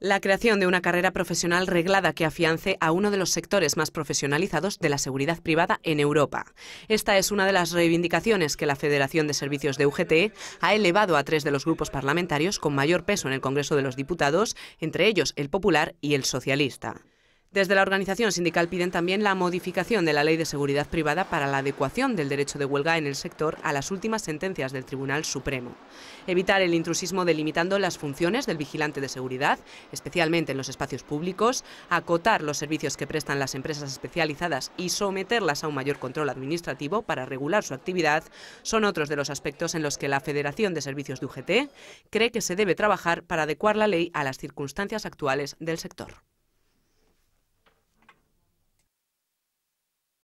La creación de una carrera profesional reglada que afiance a uno de los sectores más profesionalizados de la seguridad privada en Europa. Esta es una de las reivindicaciones que la Federación de Servicios de UGT e ha elevado a tres de los grupos parlamentarios con mayor peso en el Congreso de los Diputados, entre ellos el Popular y el Socialista. Desde la organización sindical piden también la modificación de la Ley de Seguridad Privada para la adecuación del derecho de huelga en el sector a las últimas sentencias del Tribunal Supremo. Evitar el intrusismo delimitando las funciones del vigilante de seguridad, especialmente en los espacios públicos, acotar los servicios que prestan las empresas especializadas y someterlas a un mayor control administrativo para regular su actividad, son otros de los aspectos en los que la Federación de Servicios de UGT cree que se debe trabajar para adecuar la ley a las circunstancias actuales del sector.